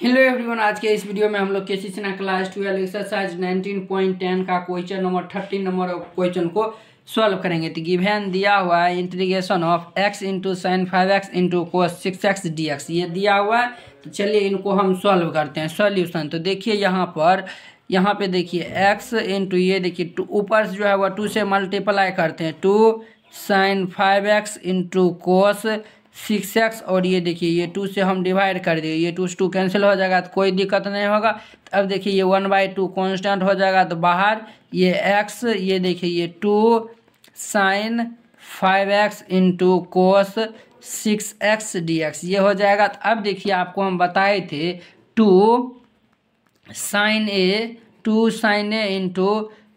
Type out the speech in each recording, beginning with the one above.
hello everyone आज के इस वीडियो में हम लोग के सिन्हा क्लास ट्वेल्व एक्सरसाइज 19.10 का क्वेश्चन नंबर 13 नंबर क्वेश्चन को सॉल्व करेंगे तो गिवेन दिया हुआ है integration of x into sine five x into cos six x d x ये दिया हुआ है तो चलिए इनको हम सॉल्व करते हैं सॉल्यूशन तो देखिए यहाँ पर यहाँ पे देखिए एक्स इंटू ये देखिए तो ऊपर जो है वह टू से मल्टीप्लाई करते हैं two sine five x into cos six x और ये देखिए ये टू से हम डिवाइड कर दिए ये टू से टू कैंसिल हो जाएगा तो कोई दिक्कत नहीं होगा तो अब देखिए ये वन बाई टू कॉन्स्टेंट हो जाएगा तो बाहर ये एक्स ये देखिए ये two sine five x into cos six x d x ये हो जाएगा तो अब देखिए आपको हम बताए थे two sine A two sine A into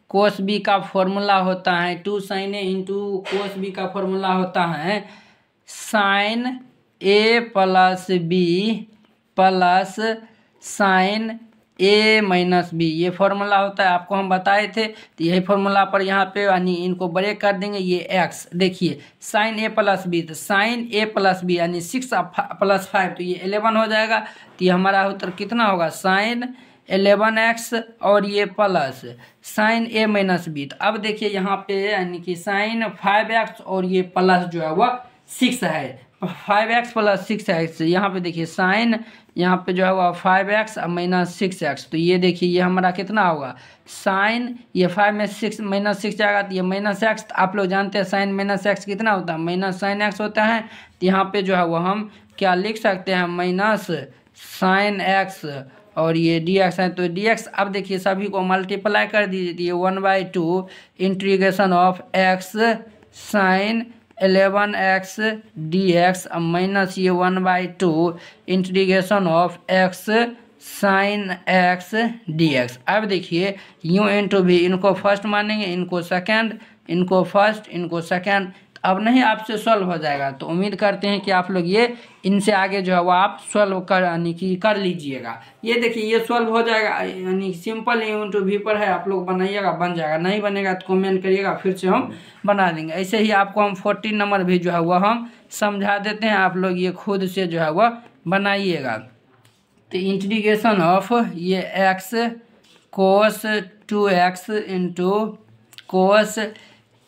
cos B का फॉर्मूला होता है two sine A into cos B का फॉर्मूला होता है sine A plus B plus sine A minus B ये फॉर्मूला होता है आपको हम बताए थे तो यही फॉर्मूला पर यहाँ पे यानी इनको ब्रेक कर देंगे ये एक्स देखिए साइन ए प्लस बी तो साइन ए प्लस बी यानी सिक्स प्लस फाइव तो ये एलेवन हो जाएगा तो ये हमारा उत्तर कितना होगा साइन एलेवन एक्स और ये plus sine A minus B तो अब देखिए यहाँ पे यानी कि साइन फाइव एक्स और ये प्लस जो है वह सिक्स है five x plus six x यहाँ पर देखिए साइन यहाँ पे जो है वह फाइव एक्स और माइनस सिक्स एक्स तो ये देखिए ये हमारा कितना होगा साइन ये फाइव में सिक्स माइनस सिक्स जाएगा तो ये माइनस एक्स तो आप लोग जानते हैं साइन माइनस एक्स कितना होता है माइनस साइन एक्स होता है तो यहाँ पे जो है वो हम क्या लिख सकते हैं माइनस साइन एक्स और ये डी एक्स है तो डी एक्स अब देखिए सभी को मल्टीप्लाई कर दीजिए one by two integration of x sine eleven x d x minus ये one by two integration of x sine x d x अब देखिए यू इंटू भी इनको फर्स्ट मानेंगे इनको सेकेंड इनको फर्स्ट इनको सेकेंड अब नहीं आपसे सॉल्व हो जाएगा तो उम्मीद करते हैं कि आप लोग ये इनसे आगे जो है वो आप सॉल्व कर यानी कि कर लीजिएगा ये देखिए ये सॉल्व हो जाएगा यानी सिंपल इन टू भी पर है आप लोग बनाइएगा बन जाएगा नहीं बनेगा तो कमेंट करिएगा फिर से हम बना देंगे ऐसे ही आपको हम फोर्टीन नंबर भी जो है वह हम समझा देते हैं आप लोग ये खुद से जो है वह बनाइएगा तो इंटीग्रेशन ऑफ ये x cos two x into cos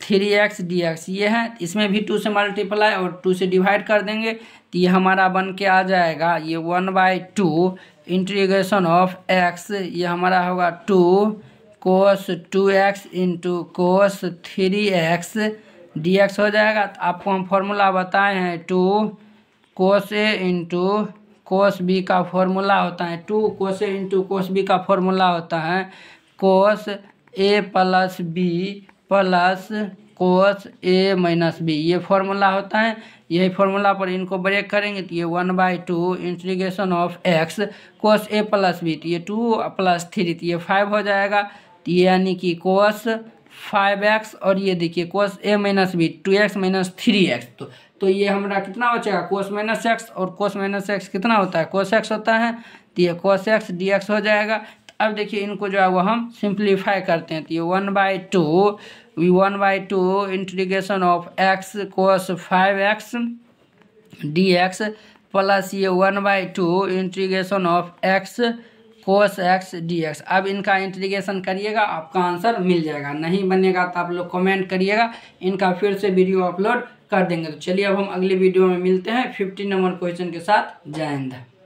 three x d x ये है इसमें भी टू से मल्टीप्लाई और टू से डिवाइड कर देंगे तो ये हमारा बन के आ जाएगा ये one by two integration of x ये हमारा होगा two cos two x into cos three x d x हो जाएगा तो आपको हम फॉर्मूला बताए हैं two cos A into cos B का फॉर्मूला होता है two cos A into cos B का फॉर्मूला होता है cos A plus B plus cos A minus B ये फॉर्मूला होता है यही फॉर्मूला पर इनको ब्रेक करेंगे तो ये one by two integration of x cos A plus B तो ये टू प्लस थ्री तो ये फाइव हो जाएगा तो ये यानी कि कोस फाइव एक्स और ये देखिए cos A minus B two x minus three x तो तो ये हमारा कितना हो जाएगा कोस माइनस एक्स और कोस माइनस एक्स कितना होता है कोस एक्स होता है तो ये कोस एक्स डी एक्स हो जाएगा अब देखिए इनको जो है वो हम सिंप्लीफाई करते हैं तो ये one by two one by two integration of x cos five x d x plus ये one by two integration of x cos x d x अब इनका इंटीग्रेशन करिएगा आपका आंसर मिल जाएगा नहीं बनेगा तो आप लोग कमेंट करिएगा इनका फिर से वीडियो अपलोड कर देंगे तो चलिए अब हम अगले वीडियो में मिलते हैं फिफ्टी नंबर क्वेश्चन के साथ जय हिंद